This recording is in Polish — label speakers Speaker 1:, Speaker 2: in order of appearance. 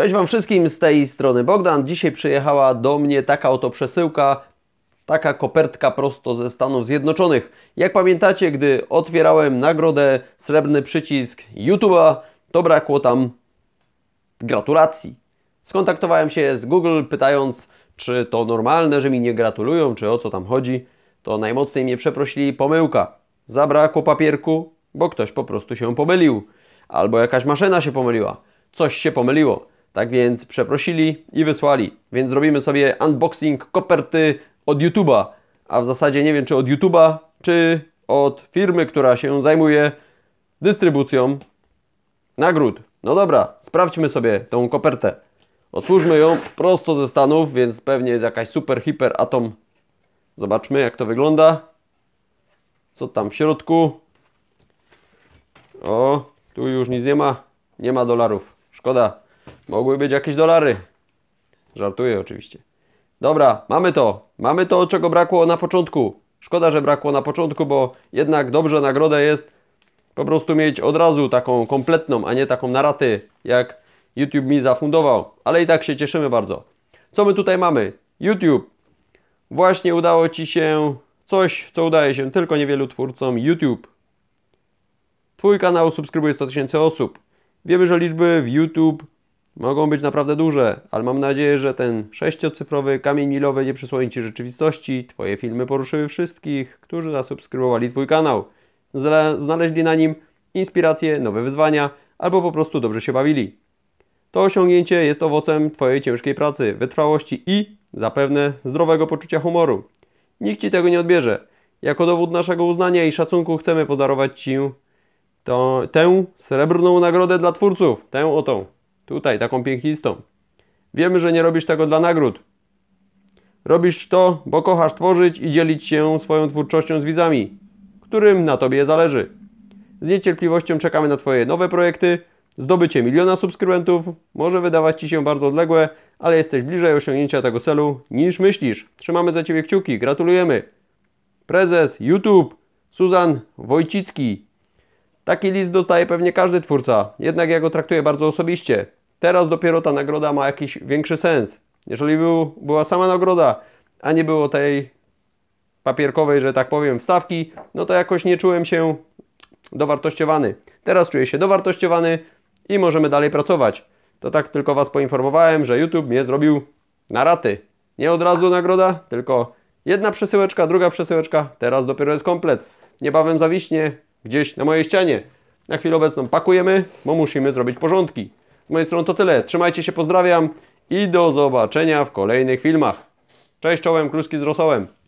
Speaker 1: Cześć Wam wszystkim, z tej strony Bogdan. Dzisiaj przyjechała do mnie taka oto przesyłka, taka kopertka prosto ze Stanów Zjednoczonych. Jak pamiętacie, gdy otwierałem nagrodę Srebrny Przycisk YouTube'a, to brakło tam gratulacji. Skontaktowałem się z Google pytając, czy to normalne, że mi nie gratulują, czy o co tam chodzi. To najmocniej mnie przeprosili pomyłka. Zabrakło papierku, bo ktoś po prostu się pomylił. Albo jakaś maszyna się pomyliła. Coś się pomyliło. Tak więc przeprosili i wysłali. Więc zrobimy sobie unboxing koperty od YouTube'a. A w zasadzie nie wiem, czy od YouTube'a, czy od firmy, która się zajmuje dystrybucją nagród. No dobra, sprawdźmy sobie tą kopertę. Otwórzmy ją prosto ze Stanów, więc pewnie jest jakaś super hiper atom. Zobaczmy jak to wygląda. Co tam w środku? O, tu już nic nie ma. Nie ma dolarów. Szkoda. Mogły być jakieś dolary. Żartuję oczywiście. Dobra, mamy to. Mamy to, czego brakło na początku. Szkoda, że brakło na początku, bo jednak dobrze nagrodę jest po prostu mieć od razu taką kompletną, a nie taką na raty, jak YouTube mi zafundował. Ale i tak się cieszymy bardzo. Co my tutaj mamy? YouTube. Właśnie udało Ci się coś, co udaje się tylko niewielu twórcom YouTube. Twój kanał subskrybuje 100 tysięcy osób. Wiemy, że liczby w YouTube Mogą być naprawdę duże, ale mam nadzieję, że ten sześciocyfrowy kamień milowy nie przysłoni Ci rzeczywistości. Twoje filmy poruszyły wszystkich, którzy zasubskrybowali Twój kanał. Znaleźli na nim inspiracje, nowe wyzwania albo po prostu dobrze się bawili. To osiągnięcie jest owocem Twojej ciężkiej pracy, wytrwałości i zapewne zdrowego poczucia humoru. Nikt Ci tego nie odbierze. Jako dowód naszego uznania i szacunku chcemy podarować Ci to, tę srebrną nagrodę dla twórców, tę oto. Tutaj, taką pięknistą. Wiemy, że nie robisz tego dla nagród. Robisz to, bo kochasz tworzyć i dzielić się swoją twórczością z widzami, którym na Tobie zależy. Z niecierpliwością czekamy na Twoje nowe projekty. Zdobycie miliona subskrybentów może wydawać Ci się bardzo odległe, ale jesteś bliżej osiągnięcia tego celu niż myślisz. Trzymamy za Ciebie kciuki, gratulujemy. Prezes YouTube Suzan Wojcicki. Taki list dostaje pewnie każdy twórca, jednak ja go traktuję bardzo osobiście. Teraz dopiero ta nagroda ma jakiś większy sens. Jeżeli był, była sama nagroda, a nie było tej papierkowej, że tak powiem, wstawki, no to jakoś nie czułem się dowartościowany. Teraz czuję się dowartościowany i możemy dalej pracować. To tak tylko Was poinformowałem, że YouTube mnie zrobił na raty. Nie od razu nagroda, tylko jedna przesyłeczka, druga przesyłeczka, teraz dopiero jest komplet. Niebawem zawiśnie gdzieś na mojej ścianie. Na chwilę obecną pakujemy, bo musimy zrobić porządki. Z mojej strony to tyle. Trzymajcie się, pozdrawiam i do zobaczenia w kolejnych filmach. Cześć, czołem, kluski z rosołem.